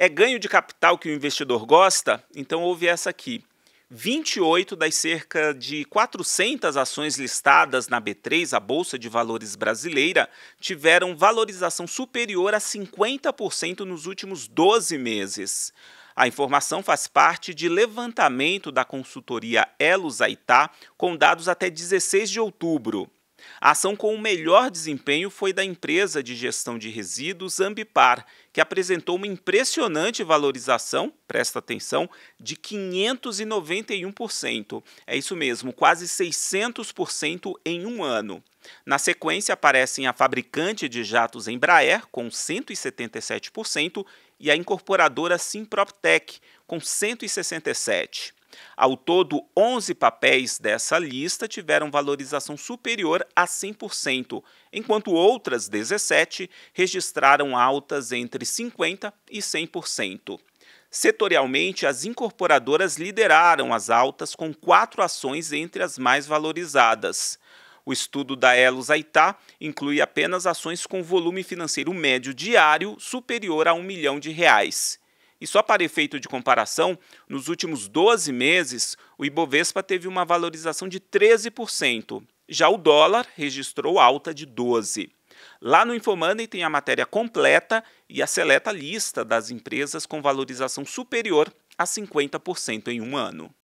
É ganho de capital que o investidor gosta? Então houve essa aqui. 28 das cerca de 400 ações listadas na B3, a Bolsa de Valores brasileira, tiveram valorização superior a 50% nos últimos 12 meses. A informação faz parte de levantamento da consultoria Elo Zaitá, com dados até 16 de outubro. A ação com o melhor desempenho foi da empresa de gestão de resíduos Ambipar, que apresentou uma impressionante valorização, presta atenção, de 591%. É isso mesmo, quase 600% em um ano. Na sequência aparecem a fabricante de jatos Embraer, com 177%, e a incorporadora Simprotec, com 167%. Ao todo, 11 papéis dessa lista tiveram valorização superior a 100%, enquanto outras 17 registraram altas entre 50% e 100%. Setorialmente, as incorporadoras lideraram as altas com quatro ações entre as mais valorizadas. O estudo da Elos Aitá inclui apenas ações com volume financeiro médio diário superior a um milhão de reais. E só para efeito de comparação, nos últimos 12 meses, o Ibovespa teve uma valorização de 13%. Já o dólar registrou alta de 12%. Lá no Infomoney tem a matéria completa e a seleta lista das empresas com valorização superior a 50% em um ano.